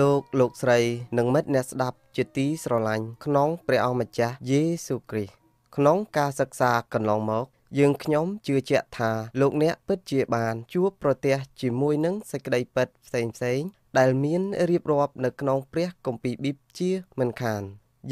លោកលោកស្រីនិងមិត្តអ្នកស្ដាប់ជាទីស្រឡាញ់ក្នុងព្រះអង្គម្ចាស់យេស៊ូគ្រីស្ទក្នុងការសិក្សាកន្លងមក យើងខ្ញុំជឿជាក់ថាលោកអ្នក ពិតជាបាន ជួបប្រទះជាមួយនឹងសេចក្តីពិតផ្សេងផ្សេងដែលមានរៀបរាប់នៅក្នុងព្រះគម្ពីរប៊ីបជាមិនខាន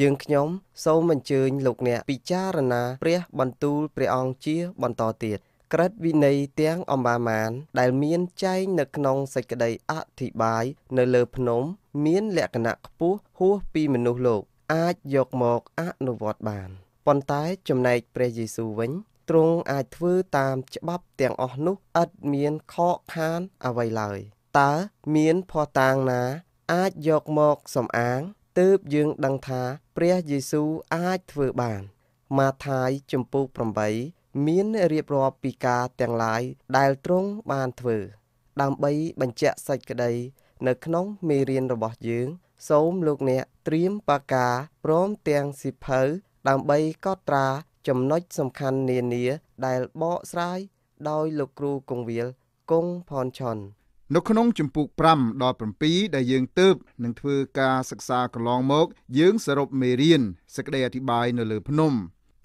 យើងខ្ញុំ សូមអញ្ជើញ លោកអ្នកពិចារណាព្រះ បន្ទូលព្រះអង្គជាបន្តទៀតក្រឹតវិន័យទាំងអម្បាមាន ដែលមានចែងនៅក្នុងសេចក្តីអធិប្បាយនៅលើភ្នំមានលក្ខណៈខ្ពស់ហួសពីមនុស្សលោកអាចយកមកអនុវត្តបានប៉ុន្តែចំណែកព្រះយេស៊ូវវិញទ្រង់អាចធ្វើតាមច្បាប់ទាំងអស់នោះឥតមានខកខានអ្វីឡើយតើមានភ័ស្តុតាងណាអាចយកមកសំអាងទើបយើងដឹងថាព្រះយេស៊ូវអាចធ្វើបានម៉ាថាយចំពោះ8មានរៀបរាប់ពីការទាំងឡាយដែលទ្រង់បានធ្វើដើម្បីបញ្ជាក់សេចក្តីនៅក្នុងមេរៀនរបស់យើង សូមលោកអ្នកត្រៀមបាកាព្រមទាំងសិភៅដើម្បីកត់ត្រាចំណុចសំខាន់នានាដែលបកស្រាយដោយលោកគ្រូគង្វាលគង់ផនឆុននៅក្នុងជំពូក5ដល់7ដែលយើងទៅនឹងធ្វើការសិក្សាកន្លងមក យើងសរុបមេរៀនសេចក្តីអធិប្បាយនៅលើភ្នំ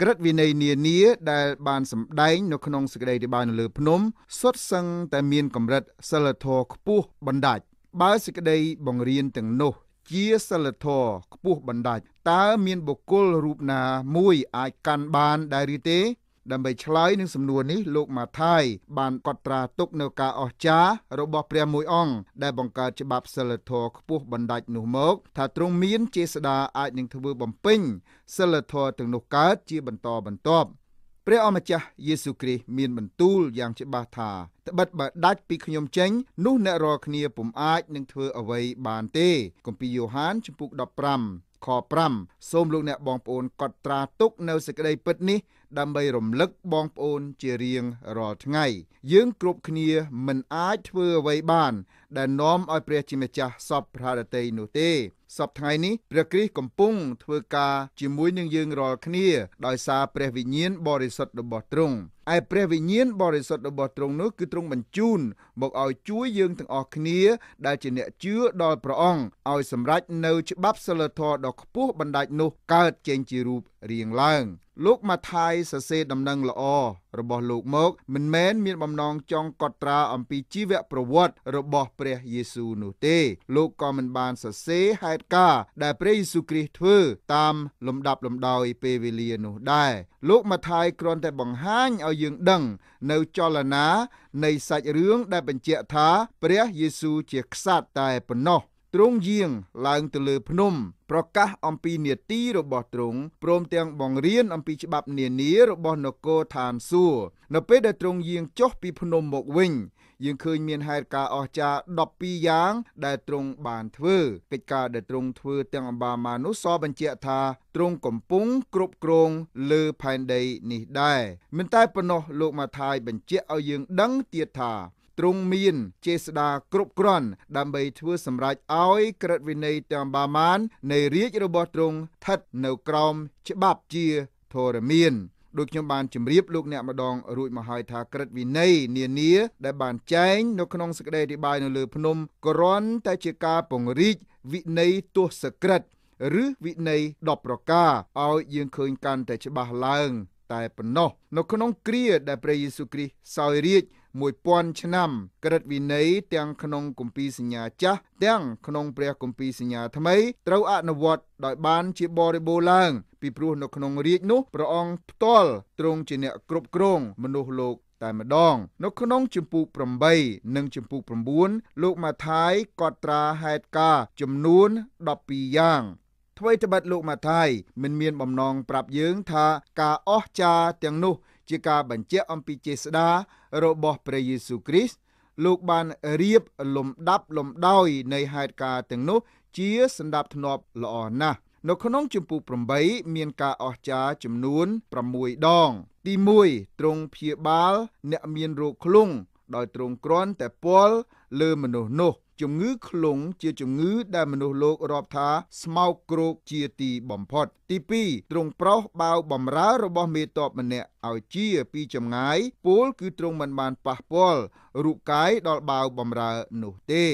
ក្រឹតវិន័យនានាដែលបានសម្ដែងនៅក្នុងសេចក្តីរាយការណ៍នៅលើភ្នំសុទ្ធសឹងតែមានកម្រិតសិលធម៌ខ្ពស់បណ្ដាច់បើសេចក្តីបង្រៀនទាំងនោះជាសិលធម៌ខ្ពស់បណ្ដាច់តើមានបុគ្គលរូបណាមួយអាចកាន់បានដែរឬទេដើម្បីឆ្លើយនឹងសំណួរនេះលោកម៉ាថាយបានកត់ត្រាទុក នៅការអស្ចារ្យរបស់ព្រះមួយអង្គដែលបង្កើតច្បាប់សិលធម៌ខ្ពស់បណ្ដាច់នោះមកថាទ្រង់មានជាស្ដាអាចនឹងធ្វើបំពេញសិលធម៌ទាំងនោះកើតជា បន្តបន្ទាប់ព្រះអម្ចាស់យេស៊ូគ្រីស្ទមានបន្ទូលយ៉ាងច្បាស់ថាត្បិតបើដាច់ពីខ្ញុំចេញនោះអ្នករាល់គ្នាពុំអាចនឹងធ្វើអ្វីបានទេគម្ពីរយ៉ូហានជំពូក15ខ5សូមលោកអ្នកបងប្អូនកត់ត្រាទុកនៅសេចក្តីពិតនេះដើម្បីរំលឹកបងប្អូនជារៀងរាល់ថ្ងៃ យើងគ្រប់គ្នាមិនអាចធ្វើអ្វីបាន ដែលនាំឲ្យព្រះជាម្ចាស់សពប្រដតីនោះទេសពថ្ងៃនេះព្រះគ្រីស្ទកំពុង ធ្វើការជាមួយនឹងយើងរាល់គ្នាដោយសារព្រះវិញ្ញាណបរិសុទ្ធរបស់ទ្រង់ឯព្រះវិញ្ញាណបរិសុទ្ធរបស់ទ្រង់នោះគឺទ្រង់បញ្ជូនមកឲ្យជួយយើងទាំងអស់គ្នាដែលជាអ្នកជឿដល់ព្រះអង្គឲ្យសម្រេចនៅច្បាប់សិលធម៌ដ៏ខ្ពស់បណ្ដាច់នោះកើតចេញជារូបរាងឡើងលោកម៉ាថាយសរសេរដំណឹងល្អរបស់លោកមក មិនមែនមានបំណងចង់កត់ត្រាអំពីជីវប្រវត្តិរបស់ព្រះយេស៊ូវនោះទេលោកក៏មិនបានសរសេរហេតុការណ៍ដែលព្រះយេស៊ូវគ្រីស្ទធ្វើតាមលំដាប់លំដោយពេលវេលានោះដែរលោកម៉ាថាយគ្រាន់តែបង្ហាញឲ្យយើងដឹង នៅចលនានៃសាច់រឿងដែលបញ្ជាក់ថា ព្រះយេស៊ូវជាក្សត្រតែប៉ុណ្ណោះទ្រង់យាងឡើងទៅលើភ្នំ ប្រកាសអំពីនីតិរបស់ទ្រង់ព្រមទាំងបង្រៀនអំពីច្បាប់នានារបស់នគរឋានសួគ៌នៅពេលដែលទ្រង់យាងចុះពីភ្នំមកវិញយើងឃើញមានហេតុការអស្ចារ្យ12យ៉ាង ដែលទ្រង់បានធ្វើកិច្ចការដែលទ្រង់ធ្វើទាំងអម្បាម៉ានោះសបញ្ជាក់ថាទ្រង់កំពុងគ្រប់គ្រងលើផែនដីនេះដែរមិនតែប៉ុណ្ណោះលោកម៉ាថាយបញ្ជាក់ឲ្យយើង ដឹងទៀតថាទ្រង់មានចេស្តាគ្រប់គ្រាន់ ដើម្បីធ្វើសម្រេចឲ្យ ក្រឹតវិន័យតាមបាមាន នៃរាជរបស់ទ្រង់ស្ថិតនៅក្រោមច្បាប់ជាធរមានដូចខ្ញុំបានជម្រាបលោក អ្នកម្ដង រួចមកហើយថាក្រឹតវិន័យនានា ដែលបានចែងនៅក្នុងសេចក្តីរិបាយនៅលើភ្នំក្រាន់តែជាការពង្រីកវិន័យទស្សក្រិតឬវិន័យ10ប្រការឲ្យយើងឃើញកាន់តែច្បាស់ឡើងតែប៉ុណ្ណោះនៅក្នុងគ្រាដែលព្រះយេស៊ូវគ្រីស្ទសោយរាជ្យ1000ឆ្នាំ ក្រឹតវិន័យទាំងក្នុងគម្ពីរសញ្ញាចាស់ទាំងក្នុងព្រះគម្ពីរសញ្ញាថ្មីត្រូវអនុវត្តដោយបានជាបរិបូរឡើង ពីព្រោះនៅក្នុងរាជនោះព្រះអង្គផ្ទាល់ទ្រង់ជាអ្នកគ្រប់គ្រងមនុស្សលោក តែម្ដង នៅក្នុងចម្ពោះ8និងចម្ពោះ9លោកម៉ាថាយកត់ត្រាហេតុការចំនួន12យ៉ាងអ្វីត្បិតលោកម៉ាថាយមិនមានបំណងប្រាប់យើងថាការអស្ចារ្យទាំងនោះជាការបញ្ជាក់អំពីចេស្តារបស់ព្រះយេស៊ូវគ្រីស្ទលោកបានរៀបលំដាប់លំដោយនៃហេតុការណ៍ទាំងនោះជាសន្តាប់ធ្នាប់ល្អណាស់នៅក្នុងជំពូក8មានការអស្ចារ្យចំនួន6ដង ទី1ទ្រង់ព្យាបាលអ្នកមានរោគធ្លុង ដោយទ្រង់គ្រាន់តែពលលើមនុស្សនោះជំងឺឃ្លងជាជំងឺ ដែលមនុស្សលោករាប់ថា ស្មោកគ្រោកជាទីបំផុត ទី2ទ្រង់ប្រោសបាវបំរើរបស់មេតបម្នាក់ឲ្យជាពីចម្ងាយពលគឺទ្រង់មិនបានប៉ះពាល់រូបកាយដល់បាវបំរើនោះទេ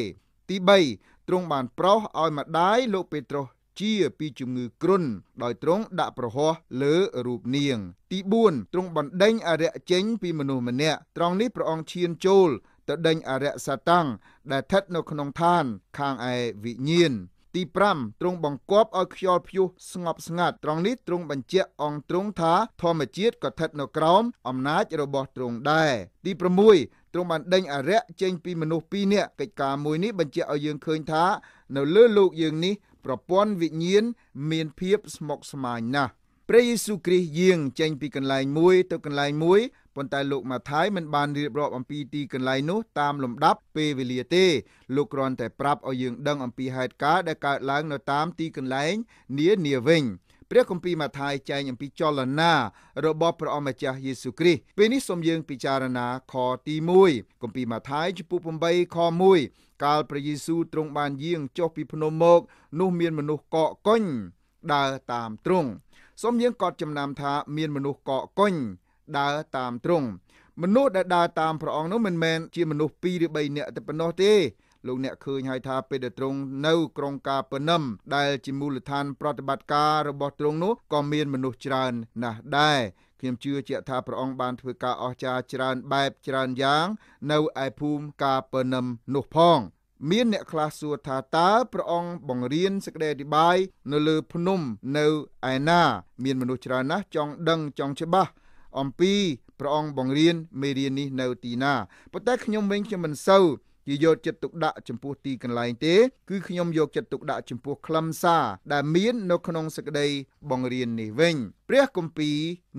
ទី3ទ្រង់បានប្រោសឲ្យម្ដាយលោកពេត្រុសជាពីជំងឺគ្រុនដោយទ្រង់ដាក់ប្រហោះលើ រូបនាង ទី4ទ្រង់បណ្ដេញអរិយចេញ ពីមនុស្សម្នាក់ត្រង់នេះព្រះអង្គឈានចូលទៅដេញអរិយសតង្គដែលស្ថិតនៅក្នុងឋាន ខាងឯវិញ្ញាណទី5ទ្រង់បង្គាប់ឲ្យខ្យល់ព្យុះស្ងប់ស្ងាត់ត្រង់នេះទ្រង់បញ្ជាក់អង្គទ្រង់ថាធម្មជាតិក៏ស្ថិតនៅក្រោមអំណាចរបស់ទ្រង់ដែរទី6ទ្រង់បានដេញអរិយចេញពីមនុស្សពីរនាក់កិច្ចការមួយនេះបញ្ជាក់ឲ្យយើងឃើញថា នៅលើលោកយើងនេះប្រព័ន្ធវិញ្ញាណមានភាពស្មុគស្មាញណាស់ព្រះយេស៊ូវគ្រីស្ទយាង ចេញ ពីកន្លែងមួយទៅកន្លែងមួយប៉ុន្តែលោកម៉ាថាយមិនបានរៀបរាប់អំពីទីកន្លែងនោះតាមលំដាប់ពេលវេលាទេលោកគ្រាន់តែប្រាប់ឲ្យយើងដឹងអំពីហេតុការណ៍ដែលកើតឡើងនៅតាមទីកន្លែងនានាវិញព្រះគម្ពីរម៉ាថាយចែងអំពីចលនារបស់ព្រះអម្ចាស់យេស៊ូគ្រីស្ទពេលនេះសូមយើងពិចារណាខទី1គម្ពីរម៉ាថាយចំពោះ8ខ1កាលព្រះយេស៊ូទ្រង់បានយាង ចុះពីភ្នំមក នោះមានមនុស្សកកកុញដើរតាមទ្រង់សូមយើងកត់ចំណាំថាមានមនុស្សកកកុញដើរតាមទ្រង់មនុស្សដែលដើរតាមព្រះអង្គនោះមិនមែនជាមនុស្ស2ឬ3នាក់តែប៉ុណ្ណោះទេលោកអ្នកឃើញហើយថាពេលដែលទ្រង់នៅក្រុងកាប៉ាណឹមដែលជាមូលដ្ឋានប្រតិបត្តិការរបស់ទ្រង់នោះក៏មានមនុស្សច្រើនណាស់ដែរខ្ញុំជឿជាក់ថាព្រះអង្គបានធ្វើការអស្ចារ្យច្រើនបែបច្រើនយ៉ាងនៅឯភូមិកាប៉ាណឹមនោះផង មានអ្នកខ្លះសួរថាតើព្រះអង្គបង្រៀនសេចក្តីអធិប្បាយនៅលើភ្នំនៅឯណាមានមនុស្សច្រើនណាស់ចង់ដឹងចង់ច្បាស់អំពីព្រះអង្គបង្រៀនមេរៀននេះនៅទីណាប៉ុន្តែខ្ញុំវិញខ្ញុំមិនសូវជាយកចិត្តទុកដាក់ចំពោះទីកន្លែងទេ គឺខ្ញុំយកចិត្តទុកដាក់ចំពោះខ្លឹមសារដែលមាននៅក្នុងសេចក្តីបង្រៀននេះវិញព្រះគម្ពីរ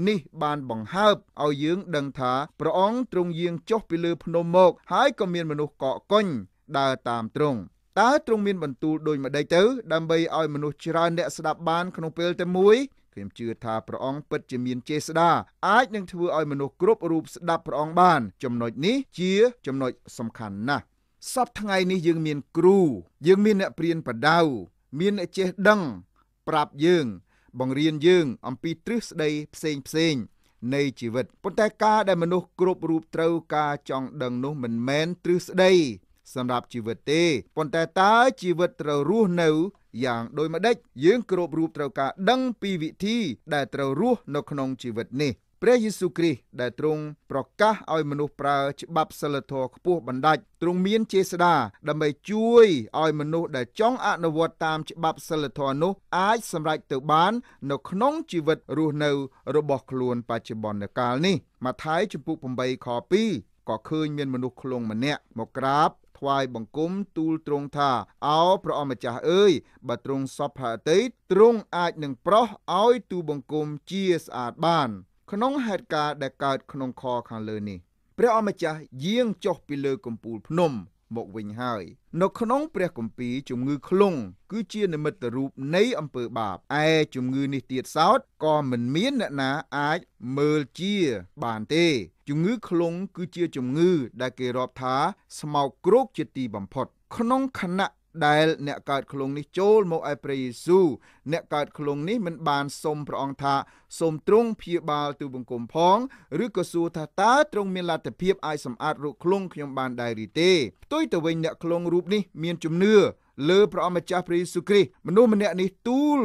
នេះបានបង្ហើបឲ្យយើង ដឹងថាព្រះអង្គទ្រង់យាង ចុះពីលើភ្នំមក ហើយក៏មានមនុស្សកកកុញដើរតាមទ្រង់តើទ្រង់មានបន្ទូលដូចម្តេចទៅដើម្បីឲ្យមនុស្សច្រើនអ្នកស្ដាប់បានក្នុងពេលតែមួយខ្ញុំជឿថាព្រះអង្គពិតជាមានចេស្តាអាចនឹងធ្វើឲ្យមនុស្សគ្រប់រូបស្ដាប់ព្រះអង្គបាន ចំណុចនេះជាចំណុចសំខាន់ណាស់សពថ្ងៃនេះយើងមានគ្រូយើងមានអ្នកព្រានប្រដៅមានអ្នកចេះដឹងប្រាប់យើងបង្រៀនយើងអំពីទ្រឹស្ដីផ្សេងផ្សេងនៃជីវិតប៉ុន្តែការដែលមនុស្សគ្រប់រូបត្រូវការចង់ដឹងនោះមិនមែនទ្រឹស្ដីសម្រាប់ជីវិតទេប៉ុន្តែតើជីវិតត្រូវរស់នៅយ៉ាងដូចម្ដេចយើងគ្រប់រូបត្រូវការ ដឹងពីវិធី ដែលត្រូវរស់នៅក្នុងជីវិតនេះព្រះយេស៊ូវគ្រីស្ទដែលទ្រង់ប្រកាសឲ្យមនុស្សប្រើច្បាប់សិលធម៌ខ្ពស់បណ្ដាច់ទ្រង់មានចេស្តា ដើម្បីជួយឲ្យមនុស្សដែលចង់អនុវត្តតាមច្បាប់សិលធម៌នោះ អាចសម្រេចទៅបាន នៅ ក្នុងជីវិត រស់នៅរបស់ខ្លួនបច្ចុប្បន្នកាលនេះម៉ាថាយចំពុក8ខ2ក៏ឃើញមានមនុស្សឃ្លងម្នាក់មកក្រាបថ្វាយបង្គំទូលទ្រង់ថាឱព្រះអម្ចាស់អើយបើទ្រង់សពផាតីទ្រង់អាចនឹងប្រោះឲ្យទូបង្គំជាស្អាតបាន ក្នុងហេតុការណ៍ដែលកើតក្នុងខខាងលើនេះព្រះអម្ចាស់យាងចុះពីលើកំពូលភ្នំមកវិញហើយនៅក្នុងព្រះគម្ពីរជំងឺខ្លងគឺជានិមិត្តរូបនៃអំពើបាបឯជំងឺនេះទៀតសោតក៏មិនមានអ្នកណាអាចមើលជាបានទេជំងឺឃ្លងគឺជាជំងឺ ដែលគេរាប់ថាស្មោកគ្រោក ជាទីបំផុត ក្នុងខណៈដែល អ្នកកើតឃ្លងនេះចូល មកឯព្រះយេស៊ូវអ្នកកើតឃ្លងនេះមិនបានសុំព្រះអង្គថាសូមទ្រង់ព្យាបាលទូបង្គំផងឬក៏សួរថាតើទ្រង់មានលទ្ធភាពអាចសម្អាតរោគឃ្លងខ្ញុំបានដែរឬទេផ្ទុយទៅវិញអ្នកឃ្លងរូបនេះមានជំនឿលើព្រះអម្ចាស់ព្រះយេស៊ូវគ្រីស្ទមនុស្សម្នាក់នេះទូល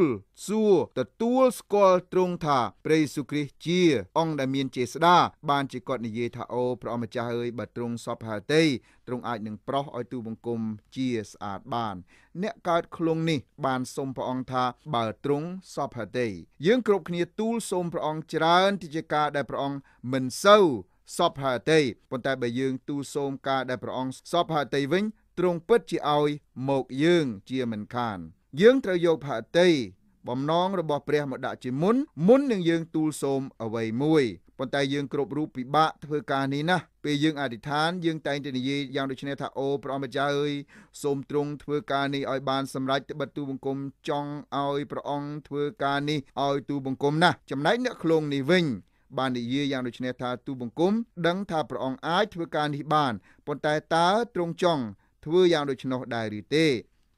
សួរទទួលស្គាល់ទ្រង់ថាព្រះយេស៊ូវគ្រីស្ទជាអង្គដែលមានចេស្តាបានជាគាត់និយាយថាអូព្រះអម្ចាស់អើយបើទ្រង់សពហើយទេទ្រង់អាចនឹងប្រោះឲ្យទូបង្គំជាស្អាតបាន អ្នកកើតឃ្លងនេះបានសូមព្រះអង្គថាបើទ្រង់សពហើយទេយើងគ្រប់គ្នាទូលសូមព្រះអង្គច្រើនទីជាការដែលព្រះអង្គមិនសូវសពហើយទេប៉ុន្តែបើយើងទូលសូមការដែលព្រះអង្គសពហើយទេវិញទ្រង់ពិតជាឲ្យមកយើងជាមិនខាន យើងត្រូវយកផាតីបំណងរបស់ព្រះមកដាក់ជាមុនមុននឹងយើងទូលសូមអ្វីមួយប៉ុន្តែយើងគ្រប់រូបពិបាកធ្វើការនេះណាស់ពេលយើងអធិដ្ឋានយើងតែងតែនិយាយយ៉ាងដូចនេះថាអូព្រះអម្ចាស់អើយសូមទ្រង់ធ្វើការនេះឲ្យបាន សម្រេចត្បិតទូបង្គំចង់ឲ្យព្រះអង្គធ្វើការនេះឲ្យទូបង្គំណាស់ចំណែកអ្នកឃ្លងនេះវិញ បាននិយាយយ៉ាងដូចនេះថាទូបង្គំដឹងថាព្រះអង្គអាចធ្វើការនេះបានប៉ុន្តែតើទ្រង់ចង់ធ្វើយ៉ាងដូច្នោះដែរឬទេ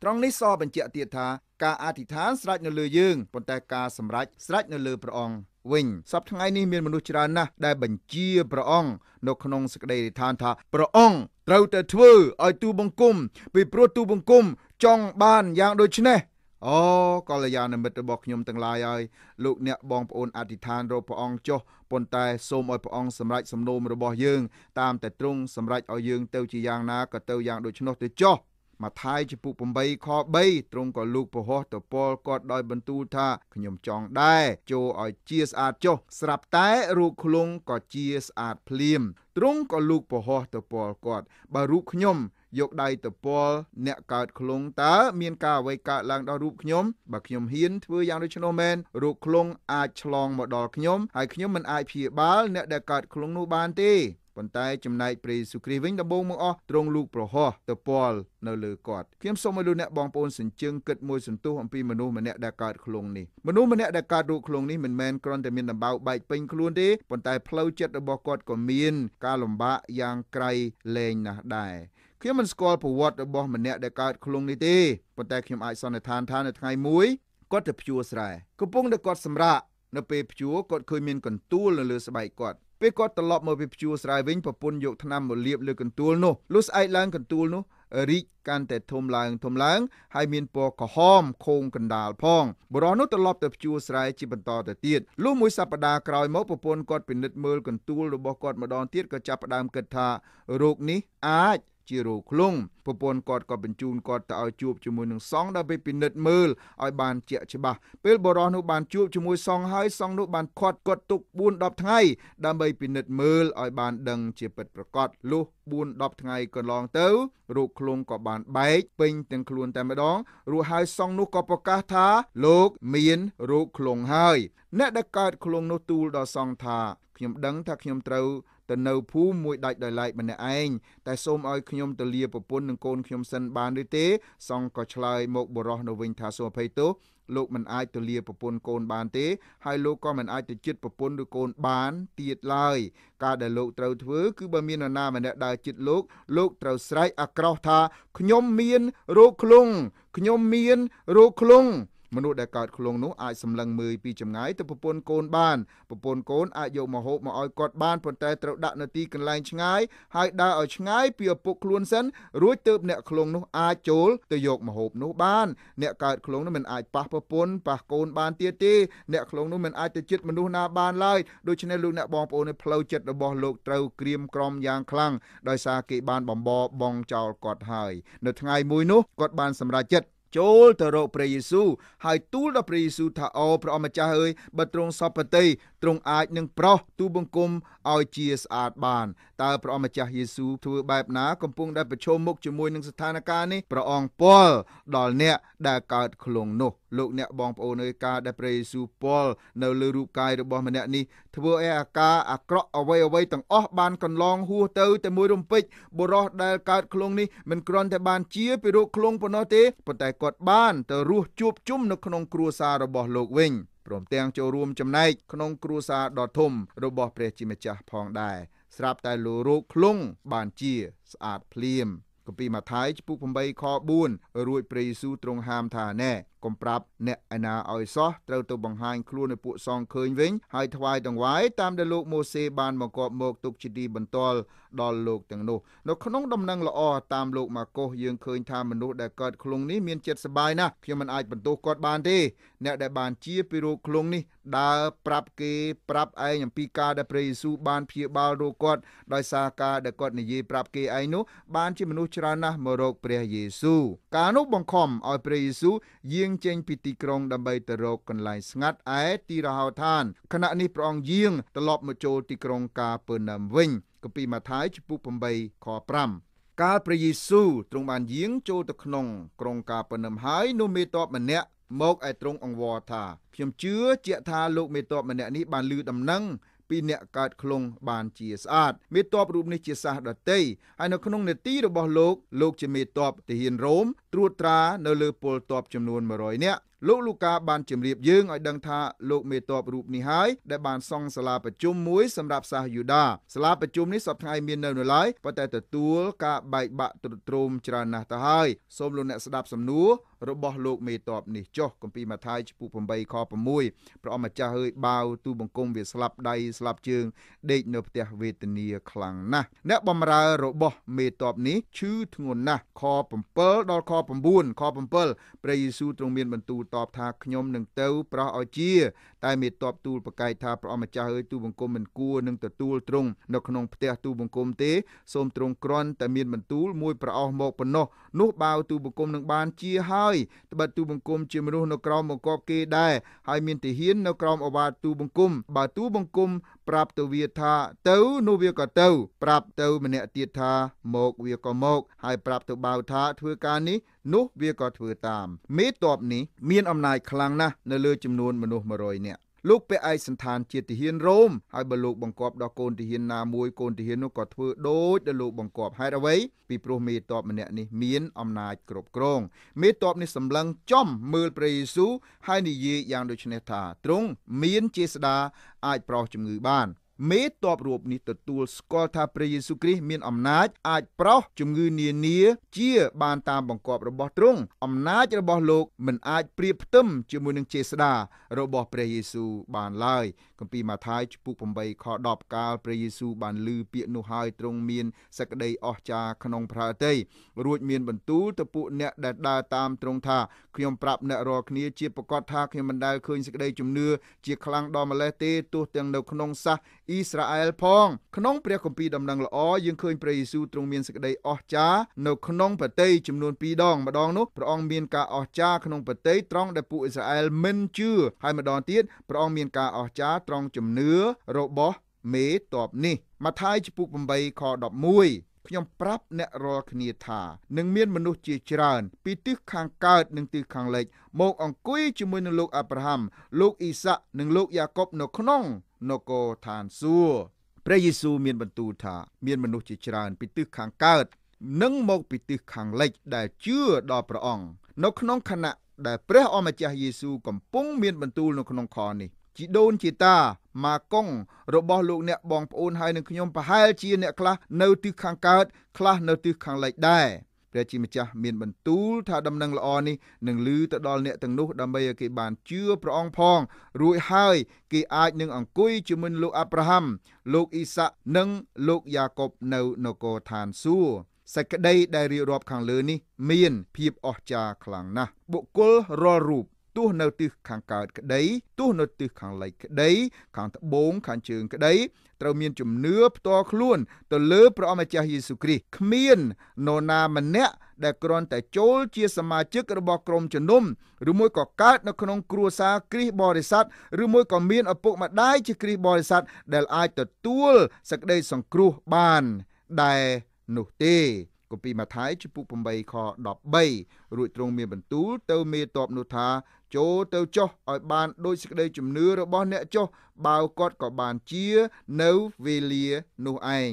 ត្រង់នេះសបញ្ជាក់ទៀតថាការអធិដ្ឋានស្រេចនៅលើយើងប៉ុន្តែការសម្រេចស្រេចនៅលើព្រះអង្គវិញសប្តាហ៍នេះមានមនុស្សច្រើនណាស់ដែលបញ្ជាព្រះអង្គនៅក្នុងសេចក្តីរិដ្ឋានថាព្រះអង្គត្រូវតែធ្វើឲ្យទូបង្គំពីព្រោះទូបង្គំចង់បានយ៉ាងដូចនេះអូកល្យាណមិត្តរបស់ខ្ញុំទាំងឡាយហើយលោកអ្នកបងប្អូនអធិដ្ឋានរកព្រះអង្គចុះប៉ុន្តែសូមឲ្យព្រះអង្គសម្រេចសំណូមរបស់យើង តាមតែទ្រង់សម្រេចឲ្យយើងទៅជាយ៉ាងណាក៏ទៅយ៉ាងដូច្នោះទៅចុះម៉ាថាយចំពុ8ខ3ទ្រង់ក៏លោកពហោះទៅពលគាត់ដោយបន្ទូលថាខ្ញុំចង់ដែរចូលឲ្យជាស្អាតចុះ ស្រាប់តែរូបឃ្លុងក៏ជាស្អាតភ្លាមទ្រង់ក៏លោកពហោះទៅពលគាត់បើរូបខ្ញុំយកដៃទៅពលអ្នកកើតឃ្លងតើមានការអ្វីកើតឡើងដល់រូបខ្ញុំបើខ្ញុំហ៊ានធ្វើយ៉ាងដូច្នោះមែនរូបឃ្លងអាចឆ្លងមកដល់ខ្ញុំហើយខ្ញុំមិនអាចព្យាបាលអ្នកដែលកើតឃ្លងនោះបានទេប៉ុន្តែចំណែកព្រះយេស៊ូវគ្រីស្ទវិញដំបូងមកអស់ទ្រង់លោកប្រហោះទៅពលនៅលើគាត់ខ្ញុំសូមឲ្យលោកអ្នកបងប្អូនសញ្ជឹងគិតមួយសន្ទុះអំពីមនុស្សម្នាក់ដែលកើតឃ្លងនេះមនុស្សម្នាក់ដែលកើតរូបឃ្លងនេះមិនមែនគ្រាន់តែមានដំបៅបែកពេញខ្លួនទេប៉ុន្តែផ្លូវចិត្តរបស់គាត់ក៏មាន ការលំបាកយ៉ាងក្រៃលែងណាស់ដែរខ្ញុំមិនស្គាល់ប្រវត្តិរបស់ម្នាក់ដែលកើតឃ្លងនេះទេប៉ុន្តែខ្ញុំអាចសន្និដ្ឋានថានៅថ្ងៃមួយគាត់ទៅភួស្រែកំពុងតែគាត់សម្រាកនៅ ពេលភួគាត់ឃើញមានកន្ទួលនៅលើស្បែកគាត់ពេលគាត់ត្រឡប់មកពីភួស្រែវិញប្រពន្ធយកថ្នាំមកលាបលើកន្ទួលនោះលុះស្អែកឡើងកន្ទួលនោះរីកកាន់តែធំឡើងធំឡើងហើយមានពណ៌ក្រហមខូងកណ្ដាលផងបរិយនោះត្រឡប់ទៅភួស្រែជាបន្តទៅទៀតលុះមួយសប្តាហ៍ក្រោយមកប្រពន្ធគាត់ពិនិត្យមើលកន្ទួលរបស់គាត់ម្ដងទៀតក៏ចាប់ផ្ដើមគិតថារោគនេះអាចជារោឃ្លុងប្រពន្ធគាត់ក៏បញ្ជូនគាត់ទៅឲ្យជួបជាមួយនឹងសង្ឃដើម្បីពិនិត្យមើលឲ្យបានជាក់ច្បាស់ពេលបរិសនោះបានជួបជាមួយសង្ឃហើយសង្ឃនោះបានខាត់គាត់ទុក4 10ថ្ងៃដើម្បីពិនិត្យមើលឲ្យបានដឹងជាពិតប្រាកដលុះ4 10ថ្ងៃកន្លងទៅរោគឃ្លងក៏បានបែកពេញទាំងខ្លួនតែម្ដង រួចហើយសង្ឃនោះក៏ប្រកាសថាលោកមានរោគឃ្លងហើយអ្នកដែលកើតឃ្លងនោះទូលដល់សង្ឃថាខ្ញុំដឹងថាខ្ញុំត្រូវទៅនៅភូមិមួយដាច់ដោយឡែកម្នាក់ឯងតែសូមឲ្យខ្ញុំទៅលាប្រពន្ធនិងកូនខ្ញុំសិនបានឬទេសង្ឃក៏ឆ្លើយមកបរោះនៅវិញ ថាសូមអភ័យទោសលោកមិនអាចទៅលាប្រពន្ធកូនបានទេហើយលោកក៏មិនអាចទៅជិតប្រពន្ធឬកូនបានទៀតឡើយការដែលលោកត្រូវធ្វើ គឺបើមាននរណាម្នាក់ដើរជិតលោកលោកត្រូវស្រែកអាក្រោះថាខ្ញុំមានរោគខ្លងខ្ញុំមានរោគខ្លងមនុស្សដែលកើតឃ្លងនោះអាចសម្លឹងមើលពីចម្ងាយទៅប្រពន្ធកូនបានប្រពន្ធកូនអាចយកមកហូបមកឲ្យគាត់បានប៉ុន្តែត្រូវដាក់នៅទីកន្លែងឆ្ងាយហើយដើរឲ្យឆ្ងាយពីឪពុកខ្លួនសិនរួចទើបអ្នកឃ្លងនោះអាចចូលទៅយកមកហូបនោះបានអ្នកកើតឃ្លងនោះមិនអាចប៉ះប្រពន្ធប៉ះកូនបានទៀតទេអ្នកឃ្លងនោះមិនអាចទៅជិតមនុស្សណាបានឡើយដូច្នេះលោកអ្នកបងប្អូនផ្លូវចិត្តរបស់លោកត្រូវក្រៀមក្រំយ៉ាងខ្លាំងដោយសារគេបានបំបរបងចោលគាត់ហើយនៅថ្ងៃមួយនោះគាត់បានសម្រេចចិត្តចូលទៅរកព្រះយេស៊ូវហើយទូលដល់ព្រះយេស៊ូវថាអូព្រះអម្ចាស់អើយបើទ្រង់សពតិទ្រង់អាចនឹងប្រោះទូបង្គំឲ្យជាស្អាតបានតើព្រះអង្គម្ចាស់យេស៊ូវធ្វើបែបណាកំពុងតែប្រឈមមុខជាមួយនឹងស្ថានភាពនេះព្រះអង្គពលដល់អ្នកដែលកើតឃ្លងនោះ លោកអ្នកបងប្អូនអើយការដែលព្រះយេស៊ូវពលនៅលើរូបកាយរបស់ម្នាក់នេះធ្វើឲ្យអាការអាក្រក់អ្វីអ្វីទាំងអស់បានកន្លងហួសទៅតែមួយរំពេចបុរសដែលកើតឃ្លងនេះមិនគ្រាន់តែបានជាពីរោគឃ្លងប៉ុណ្ណោះទេប៉ុន្តែគាត់បាន ទៅរស់ជួបជុំនៅក្នុងគ្រួសាររបស់លោកវិញព្រមទាំងចូលរួមចំណែកក្នុងគ្រួសារដ៏ធំរបស់ព្រះជាម្ចាស់ផងដែរស្រាប់តែលោរោគឃ្លងបានជាស្អាតភ្លាមគម្ពីរម៉ាថាយចំពុក8ខ4រួចព្រះយេស៊ូវទ្រង់ហាមថាណែកុំប្រាប់អ្នកឯណាឲ្យសោះត្រូវទៅបង្ហាញខ្លួននៅពួកសងឃើញវិញ ហើយថ្វាយដង្វាយតាមដែលលោកម៉ូសេបានបង្គាប់មកទុកជាទីបន្ទាល់ដល់លោកទាំងនោះនៅក្នុងដំណឹងល្អតាមលោកម៉ាកុសយើងឃើញថាមនុស្សដែលកើតឃ្លងនេះមានចិត្តសប្បាយណាស់ខ្ញុំមិនអាចបន្ទោសគាត់បានទេអ្នកដែលបានជាពីរោគឃ្លងនេះដើរប្រាប់គេប្រាប់ឯងអំពីការដែលព្រះយេស៊ូវបានព្យាបាលរោគគាត់ដោយសារការដែលគាត់និយាយប្រាប់គេឯងនោះ បានជាមនុស្សច្រើនណាស់មករកព្រះយេស៊ូវការនោះបង្ខំឲ្យព្រះយេស៊ូវយាងចេញពីទីក្រុង ដើម្បីទៅរកកន្លែងស្ងាត់ឯទីរហោឋានខណៈនេះព្រះអង្គយាងត្រឡប់មកចូលទីក្រុងកាពើណាមវិញគម្ពីរម៉ាថាយជំពូក8ខ5កាលព្រះយេស៊ូវទ្រង់បានយាងចូលទៅក្នុង ក្រុងកាប៉ាណឹមហើយនោះមេតបម្នាក់មកឯទ្រង់អង្វរថាខ្ញុំជឿជាក់ថាលោកមេតបម្នាក់នេះបានលឺដំណឹងពីអ្នកកើតឃ្លងបាន ជាស្អាតមេតបរូបនេះជាសាសដតីហើយនៅក្នុងនេតិរបស់លោកលោកជាមេតបទាហានរ៉ូមត្រួតត្រា នៅលើពលតបចំនួន100នាក់លោកលូកាបានជម្រាបយើងឲ្យដឹងថាលោកមេតបរូបនេះហើយដែលបានសង់សាលាប្រជុំមួយសម្រាប់សាសយូដាសាលាប្រជុំនេះសពថ្ងៃមាននៅនៅឡើយប៉ុន្តែទទួលការបែកបាក់ទ្រុឌទ្រោមច្រើនណាស់ទៅហើយសូមលោកអ្នកស្ដាប់សំណួររបស់លោកមេតបនេះចុះគម្ពីរម៉ាថាយចំពោះ8ខ6ព្រះអម្ចាស់ហើយបាវទូបង្គំវាស្លាប់ដៃស្លាប់ជើងដេកនៅផ្ទះវេទនាខ្លាំងណាស់អ្នកបំរើរបស់មេតបនេះឈឺធ្ងន់ណាស់ខ7ដល់ខ9ខ7ព្រះយេស៊ូវទ្រង់មានបន្ទូលបន្ទាប់ថាខ្ញុំនឹងទៅប្រោះឲ្យជាតែមេតបទូលប្រកែកថាព្រះម្ចាស់អើយទូបង្គំមិនគួរនឹងទទួលទ្រង់នៅក្នុងផ្ទះទូបង្គំទេសូមទ្រង់គ្រាន់តែមានបន្ទូលមួយប្រអស់មកប៉ុណ្ណោះនោះបាវទូបង្គំនឹងបានជាហើយត្បិតទូបង្គំជាមនុស្សនៅក្រោមបង្គាប់គេដែរហើយមានទាហាននៅក្រោមអវាទទូបង្គំបើទូបង្គំប្រាប់ទៅវាថាទៅនោះវាក៏ទៅប្រាប់ទៅម្នាក់ទៀតថាមកវាក៏មកហើយប្រាប់ទៅបាវថាធ្វើការនេះនោះវាក៏ធ្វើតាមមេតបនេះមានអំណាចខ្លាំងណាស់នៅលើចំនួនមនុស្ស100នាក់លោកពាក់ឯកសន្តានជាទាហានរ៉ូមហើយបើលោកបង្គាប់ដល់កូនទាហានណាមួយកូនទាហាននោះក៏ធ្វើដូចដែលលោកបង្គាប់ហេតុអ្វីពីព្រោះមេតបម្នាក់នេះមានអំណាចគ្រប់គ្រងមេតបនេះសម្លឹងចំមើលព្រះយេស៊ូវហើយនិយាយយ៉ាងដូចនេះថាទ្រង់មានជាស្ដាអាចប្រោសជំងឺបានមេតបរូបនេះទទួលស្គាល់ថាព្រះយេស៊ូវគ្រីស្ទមានអំណាចអាចប្រោសជំងឺនានាជាបានតាមបង្គាប់របស់ទ្រង់អំណាចរបស់លោកមិនអាចប្រៀបផ្ទឹមជាមួយនឹងចេស្តារបស់ព្រះយេស៊ូវបានឡើយគម្ពីរម៉ាថាយជំពូក8ខ10កាលព្រះយេស៊ូវបានលើពាក្យនោះហើយទ្រង់មានសក្តីអស្ចារ្យក្នុងព្រះអតីរួចមានបន្ទូលទៅពួកអ្នកដែលដើរតាមទ្រង់ថាខ្ញុំប្រាប់អ្នករាល់គ្នាជាប្រកាសថាខ្ញុំមិនដែលឃើញសក្តីជំនឿជាខ្លាំងដល់ម្លេះទេទោះទាំងនៅក្នុងសាសអ៊ីស្រាអែលផងក្នុងព្រះគម្ពីរដំណឹងល្អយើងឃើញព្រះយេស៊ូវទ្រង់មានសេចក្តីអស្ចារ្យនៅក្នុងប្រទេសចំនួន2ដងម្ដងនោះព្រះអង្គមានការអស្ចារ្យក្នុងប្រទេសត្រង់ដែលពួកអ៊ីស្រាអែលមិនជឿហើយម្ដងទៀតព្រះអង្គមានការអស្ចារ្យត្រង់ជំនឿរបស់មេតបនេះម៉ាថាយចំពុក8ខ11ខ្ញុំប្រាប់អ្នករាល់គ្នាថានឹងមានមនុស្សជាច្រើនពីទិសខាងកើតនិងទិសខាងលិច មកអង្គុយជាមួយនឹងលោកអាប់រ៉ាហាំលោកអ៊ីសាក់និងលោកយ៉ាកុបនៅក្នុងនគរឋានសួគ៌ព្រះយេស៊ូវមាន បន្ទូលថាមាន មនុស្សជាច្រើន ពីទិសខាងកើត និងមក ពីទិសខាងលិចដែលជឿដល់ព្រះអង្គនៅក្នុងខណៈដែលព្រះអម្ចាស់យេស៊ូវកំពុងមានបន្ទូលនៅក្នុងខនេះជីដូនជីតាម៉ាកុងរបស់លោកអ្នកបងប្អូនហើយនឹងខ្ញុំប្រហែលជាអ្នកខ្លះ នៅទិសខាងកើតខ្លះ នៅទិសខាងលិចដែរព្រះជាម្ចាស់មានបន្ទូលថាដំណឹងល្អនេះនឹងលឺទៅដល់អ្នកទាំងនោះដើម្បីឲ្យគេបានជឿព្រះអង្គផង រួចហើយគេអាចនឹងអង្គុយជាមួយលោកអាប់រ៉ាហាំលោកអ៊ីសាក់និងលោកយ៉ាកុបនៅនគរឋានសួគ៌សេចក្តីដែលរៀបរាប់ខាងលើនេះ មានភាពអស្ចារ្យខ្លាំងណាស់បុគ្គលរាល់រូបទោះនៅទិសខាងកើតក្តីទោះនៅទិសខាងលិចក្តីខាងត្បូងខាងជើងក្តីត្រូវមានជំនឿផ្ទាល់ខ្លួន ទៅលើព្រះអម្ចាស់យេស៊ូគ្រីស្ទគ្មាននរណាម្នាក់ដែលគ្រាន់តែចូលជាសមាជិករបស់ក្រុមជំនុំឬមួយក៏កើតនៅក្នុងគ្រួសារគ្រីស្ទបរិស័ទឬមួយក៏មានឪពុកម្ដាយជាគ្រីស្ទបរិស័ទដែលអាចទទួលសេចក្តីសង្គ្រោះបានដែរនោះទេគម្ពីរម៉ាថាយជំពូក8ខ13រួចទ្រង់មានបន្ទូលទៅមេតបនោះថា ចូលទៅចុះឲ្យ បានដោយសេចក្តីជំនឿរបស់អ្នកចុះបើគាត់ក៏បានជានៅវេលានោះឯង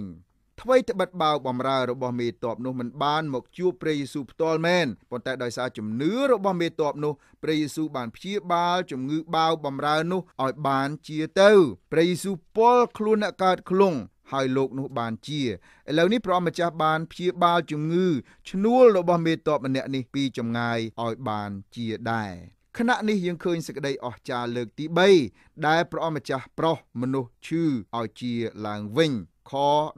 អ្វីត្បិតបាវបំរើរបស់មេតបនោះមិនបាន មកជួបព្រះយេស៊ូវផ្ទាល់មែនប៉ុន្តែដោយសារជំនឿរបស់មេតបនោះព្រះយេស៊ូវបានព្យាបាលជំងឺបាវបំរើនោះឲ្យបានជាទៅព្រះយេស៊ូវពលខ្លួនអ្នកកើតឃ្លង់ហើយលោកនោះ បានជាឥឡូវនេះព្រះម្ចាស់បានព្យាបាលជំងឺឈ្នួលរបស់មេតបម្នាក់នេះពីចម្ងាយឲ្យបានជាដែរខណៈនេះយើងឃើញសេចក្តីអស្ចារ្យលើកទី3ដែលព្រះម្ចាស់ប្រោះមនុស្សឈឺឲ្យជាឡើងវិញខ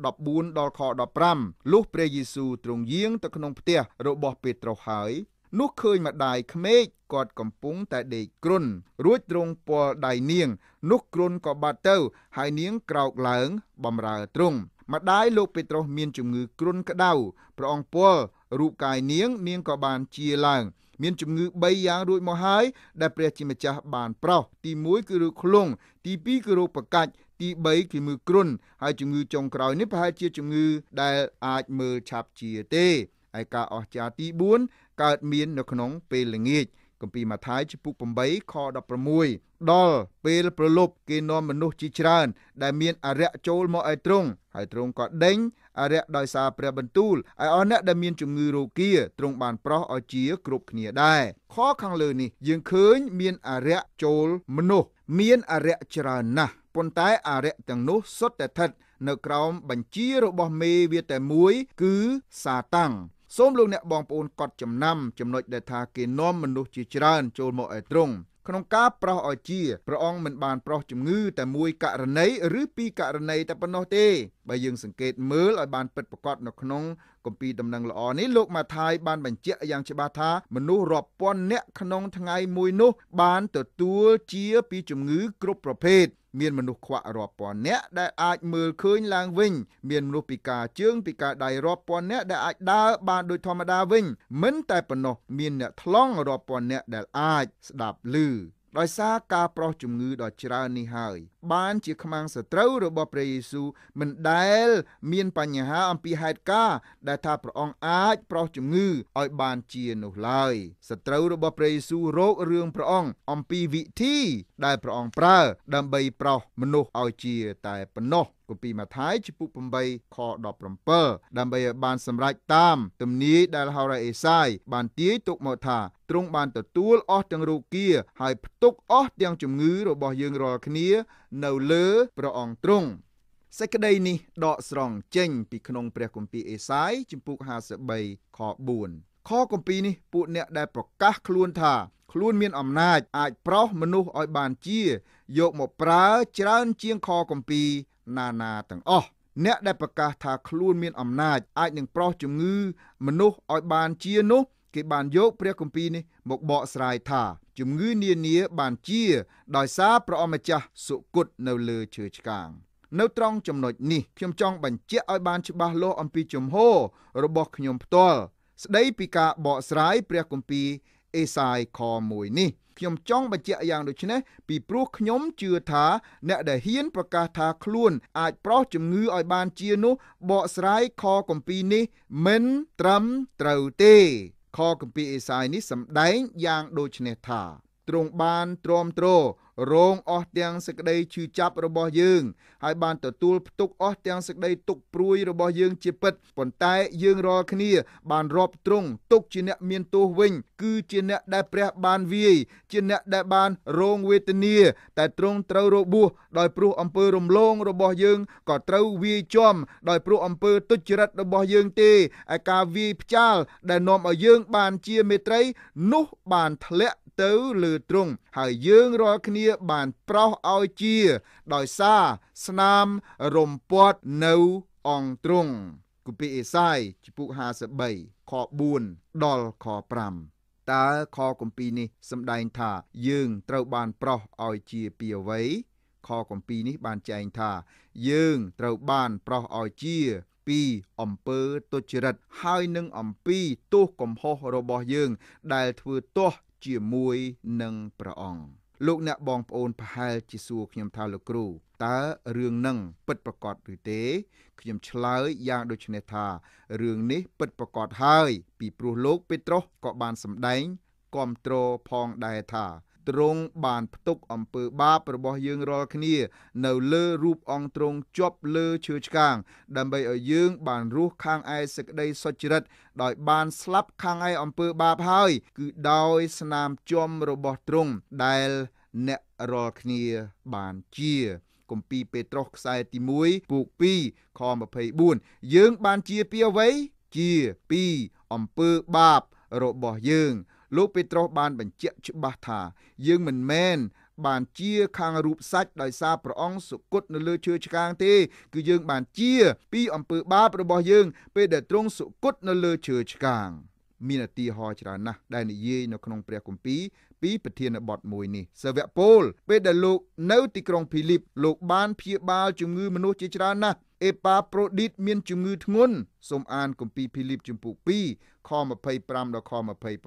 14ដល់ខ15លុះព្រះយេស៊ូវទ្រង់យាងទៅក្នុងផ្ទះរបស់ពេត្រុសហើយនោះឃើញម្ដាយក្មេកគាត់កំពុងតែដេកគ្រុនរួចទ្រង់ពលដៃនាងនោះគ្រុនក៏បាត់ទៅ ហើយនាងក្រោកឡើងបំរើទ្រង់ម្ដាយលោកពេត្រុសមានជំងឺគ្រុនក្តៅព្រះអង្គពលរូបកាយនាងនាងក៏បានជាឡើង មានជំងឺ3យ៉ាងរួចមកហើយដែលព្រះជាម្ចាស់បានប្រោសទី1គឺរោគឃ្លងទី2គឺរោគប្រកាច់ទី3គឺមឺគ្រុនហើយជំងឺចុងក្រោយនេះប្រហែលជាជំងឺដែលអាចមើលឆាប់ជាទេឯការអស្ចារ្យទី4កើតមាននៅក្នុងពេលល្ងាចគម្ពីរម៉ាថាយជំពូក8ខ16ដល់ពេលប្រលប់គេនាំមនុស្សជាច្រើន ដែលមានអរិយចូលមកឲ្យទ្រង់ហើយទ្រង់ក៏ដេញ អរិយដោយសារព្រះបន្ទូលឲ្យអស់អ្នកដែលមានជំងឺរោគាទ្រង់បានប្រោះឲ្យជាគ្រប់គ្នាដែរខខាងលើនេះយើងឃើញមានអរិយចូល មនុស្សមានអរិយច្រើនណាស់ប៉ុន្តែអរិយទាំងនោះសុទ្ធតែស្ថិតនៅក្រោមបញ្ជារបស់មេវាតែមួយ គឺសាតាំងសូមលោកអ្នកបងប្អូនកត់ចំណាំចំណុចដែលថាគេនាំមនុស្សជាច្រើនចូលមកឯទ្រង់ក្នុងការប្រោសឲ្យជាព្រះអង្គមិនបានប្រោសជំងឺតែមួយករណីឬពីរករណីតែប៉ុណ្ណោះទេបើយើងសង្កេតមើលឲ្យបានពិតប្រាកដនៅក្នុងគម្ពីរដំណឹងល្អនេះលោកម៉ាថាយបានបញ្ជាក់យ៉ាងច្បាស់ថាមនុស្សរាប់ពាន់នាក់ក្នុងថ្ងៃមួយនោះបានទទួលជាពីជំងឺគ្រប់ប្រភេទមានមនុស្សខ្វាក់រាប់ពាន់នាក់ដែលអាចមើលឃើញឡើងវិញមានមនុស្សពិការជើងពិការដៃរាប់ពាន់នាក់ដែលអាចដើរបានដោយធម្មតាវិញមិនតែប៉ុណ្ណោះមានអ្នកថ្លង់រាប់ពាន់នាក់ដែលអាចស្ដាប់ឮដោយសារការប្រោះជំងឺដ៏ច្រើននេះហើយបានជាខ្មាំងសត្រូវរបស់ព្រះយេស៊ូវមិនដែលមានបញ្ហាអំពីហេតុការណ៍ដែលថាព្រះអង្គអាចប្រោសជំងឺឲ្យបានជានោះឡើយសត្រូវរបស់ព្រះយេស៊ូវរោគរឿងព្រះអង្គអំពីវិធីដែលព្រះអង្គប្រើ ដើម្បីប្រោសមនុស្សឲ្យជាតែប៉ុណ្ណោះគម្ពីរម៉ាថាយជំពូក8ខ17ដើម្បីឲ្យបានសម្រេចតាមទំនាយដែលហោរ៉ាអេសាយបានទាយទុកមកថាទ្រង់បានទទួលអស់ទាំងរោគាហើយផ្ទុកអស់ទាំងជំងឺរបស់យើងរាល់គ្នានៅលើព្រះអង្គទ្រង់សេចក្តីនេះដកស្រង់ចេញ ពីក្នុងព្រះគម្ពីរអេសាយជំពូក53ខ4ខគម្ពីរនេះពួកអ្នកដែលប្រកាសខ្លួន ថាខ្លួនមានអំណាច អាចប្រោសមនុស្សឲ្យបានជា យកមកប្រើ ច្រើនជាង ខកំពីណានាទាំងអស់អ្នកដែលប្រកាសថាខ្លួនមានអំណាច អាចនឹងប្រោសជំងឺ មនុស្សឲ្យបានជានោះគេបានយកព្រះគម្ពីរនេះមកបកស្រាយថា ជំងឺនានាបានជាដោយសារព្រះអម្ចាស់សុគតនៅលើឈើឆ្កាងនៅត្រង់ចំណុចនេះខ្ញុំចង់បញ្ជាក់ឲ្យបានច្បាស់លាស់អំពីជំហររបស់ខ្ញុំផ្ទាល់ស្ដីពីការបកស្រាយព្រះគម្ពីរអេសាយខ1នេះ ខ្ញុំចង់បញ្ជាក់យ៉ាងដូចនេះពីព្រោះខ្ញុំជឿថាអ្នកដែលហ៊ានប្រកាសថាខ្លួនអាចប្រោសជំងឺឲ្យបានជានោះបកស្រាយខគម្ពីរនេះមិនត្រឹមត្រូវទេខគម្ពីរអេសាយនេះសម្ដែងយ៉ាង ដូចនេះថាទ្រង់បានទ្រាំទ្ររងអស់ទាំងសេចក្តីឈឺចាប់របស់យើងហើយបានទទួលផ្ទុកអស់ទាំងសេចក្តីទុកព្រួយរបស់យើងជាពិតប៉ុន្តែយើងរាល់គ្នា បានរាប់ទ្រង់ទុកជាអ្នកមានទោសវិញ គឺជាអ្នកដែលព្រះបានវាយជាអ្នកដែលបានរងវេទនាតែទ្រង់ត្រូវរបួសដោយព្រោះអំពើរំលងរបស់យើងក៏ត្រូវវាយចំដោយព្រោះអំពើទុច្ចរិតរបស់យើងទេឯការវាយផ្ចាលដែលនាំឲ្យយើងបានជាមេត្រី នោះបានធ្លាក់ទៅលើទ្រង់ហើយយើងរាល់គ្នាបានប្រោសឲ្យជា ដោយសារស្នាមរំពាត់នៅអង្គទ្រង់គម្ពីរអេសាយជំពូក53ខ4ដល់ខ5តើខគម្ពីរនេះសម្ដែងថា យើងត្រូវបានប្រោសឲ្យជាពីអ្វីខគម្ពីរនេះបានចែងថាយើងត្រូវបានប្រោសឲ្យជា ពីអំពើទុច្ចរិតហើយនឹងអំពីទោសកំហុសរបស់យើង ដែលធ្វើទាស់ជាមួយនឹងព្រះអង្គលោកអ្នកបងប្អូនប្រហែលជាសួរខ្ញុំថាលោកគ្រូតើរឿងនឹងពិតប្រកបឬទេខ្ញុំឆ្លើយយ៉ាងដូចនេះថារឿងនេះពិតប្រកបហើយពីព្រោះលោក ពេត្រុសក៏បានសម្ដែងគាំទ្រផងដែរថាទ្រង់បានផ្ទុកអំពើបាបរបស់យើងរាល់គ្នានៅលើរូបអង្គទ្រង់ជាប់លើឈើឆ្កាងដើម្បីឲ្យយើងបានរស់ខាងឯសេចក្តីសុចរិតដោយបានស្លាប់ខាងឯអំពើបាបហើយគឺដោយស្នាមជំរបស់ទ្រង់ដែលអ្នករាល់គ្នាបានជាគម្ពីរពេត្រុសខ្សែទី1ពុក2ខ24យើងបានជាពីអ្វីជាពីអំពើបាបរបស់យើងលោកពេត្រុសបានបញ្ជាក់ច្បាស់ថា យើងមិនមែនបានជា ខាងរូបសាច់ដោយសារព្រះអង្គសុគតនៅលើឈើឆ្កាងទេគឺយើង បានជា ពីអំពើបាបរបស់យើង ពេលដែលទ្រង់សុគតនៅលើឈើឆ្កាង មានឧទាហរណ៍ច្រើនណាស់ដែលនិយាយនៅក្នុងព្រះគម្ពីរពីប្រធានបទមួយនេះសាវកពល ពេលដែលលោកនៅទីក្រុងភីលីបលោកបានព្យាបាលជំងឺមនុស្សជាច្រើនណាស់អេប៉ាប្រូឌីតមានជំងឺធ្ងន់សូមអានគម្ពីរភីលីបជំពូក2ខ25ដល់ខ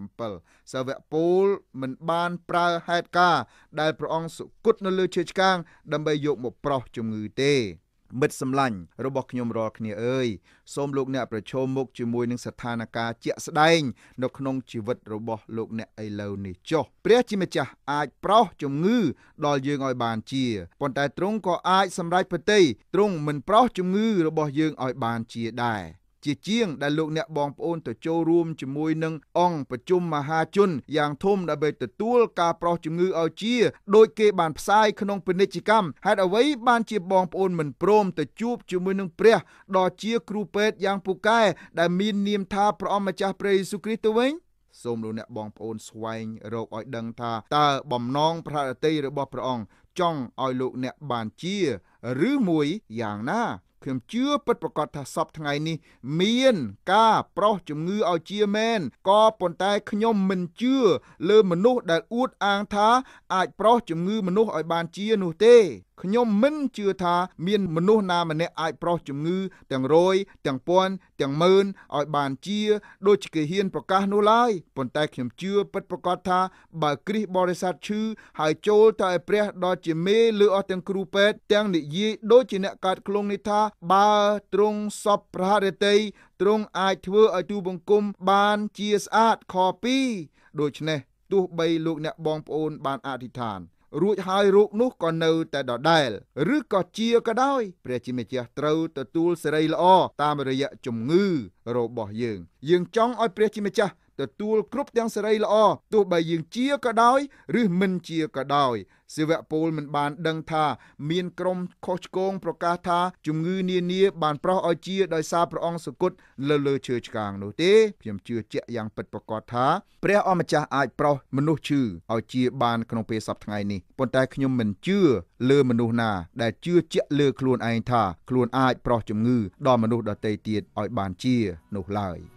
27សាវកពូលមិនបានប្រើហេតុការ ដែលព្រះអង្គសុគតនៅលើឈើឆ្កាង ដើម្បីយកមកប្រោះជំងឺទេមិត្តសម្លាញ់របស់ខ្ញុំរាល់គ្នាអើយសូមលោកអ្នកប្រឈមមុខជាមួយនឹងស្ថានភាពជាក់ស្ដែងនៅក្នុងជីវិតរបស់លោកអ្នកឥឡូវនេះចុះ ព្រះជាម្ចាស់អាចប្រោសជំងឺដល់យើងឲ្យបានជាប៉ុន្តែទ្រង់ក៏អាចសម្រេចប្រតិទ្រង់មិនប្រោសជំងឺរបស់យើងឲ្យបានជាដែរជាជាងដែលលោកអ្នកបងប្អូនទៅចូលរួមជាមួយនឹងអង្គប្រជុំមហាជនយ៉ាងធំដើម្បីទទួលការប្រោះជំងឺឲ្យជាដោយគេបានផ្សាយក្នុងពាណិជ្ជកម្មហេតុអ្វីបានជាបងប្អូនមិនព្រមទៅជួបជាមួយនឹងព្រះដ៏ជាគ្រូពេទ្យយ៉ាងពូកែ ដែលមាននាមថាព្រះអម្ចាស់ព្រះយេស៊ូវគ្រីស្ទទៅវិញសូមលោកអ្នកបងប្អូនស្វែងរកឲ្យដឹងថាតើបំណងប្រារតីរបស់ព្រះអង្គចង់ឲ្យលោកអ្នកបានជាឬមួយយ៉ាងណាខ្ញុំជឿពិតប្រាកដថាសពថ្ងៃនេះ មានការប្រោសជំងឺឲ្យជាមែនក៏ប៉ុន្តែខ្ញុំមិនជឿលើមនុស្សដែលអួតអាងថា អាចប្រោសជំងឺមនុស្សឲ្យបានជានោះទេខ្ញុំមិនជឿថាមានមនុស្សណាម្នាក់អាចប្រោសជំងឺទាំងរយទាំងពាន់ទាំងម៉ឺនឲ្យបានជា ដូចជាគេហ៊ានប្រកាសនោះឡើយប៉ុន្តែខ្ញុំជឿពិតប្រាកដថាបើគ្រីស្ទបរិស័ទឈឺហើយចូលទៅឲ្យព្រះដ៏ជាមេលើអស់ទាំងគ្រូពេទ្យទាំងនិយាយដូចជាអ្នកកើតឃ្លងនេះថាបើទ្រង់សពប្រហារតីទ្រង់អាចធ្វើឲ្យទូបង្គំបានជាស្អាតខ២ដូច្នេះទោះបីលោកអ្នកបងប្អូនបានអធិដ្ឋានរួចហើយរូបនោះក៏នៅតែដដែលឬក៏ជាក៏ដោយព្រះជាម្ចាស់ត្រូវ ទទួលសេរីល្អតាមរយៈជំងឺរបស់យើង យើងចង់ឲ្យព្រះជាម្ចាស់ទទួល គ្រប់ទាំងសេរីល្អទោះបីយើងជាក៏ដោយឬមិនជាក៏ដោយសិវពលមិនបានដឹងថាមានក្រុមខុសឆ្គងប្រកាសថាជំងឺនានា បានប្រោះឲ្យជាដោយសារព្រះអង្គសគត់លើលើឈើឆ្កាងនោះទេខ្ញុំជឿជាក់យ៉ាងពិតប្រាកដថាព្រះអម្ចាស់អាចប្រោះមនុស្សឈឺឲ្យជាបានក្នុងពេលសប្តាហ៍នេះប៉ុន្តែខ្ញុំមិនជឿលើមនុស្សណាដែលជឿជាក់លើខ្លួនឯងថាខ្លួនអាចប្រោះជំងឺដល់មនុស្សដទៃទៀតឲ្យបានជានោះឡើយ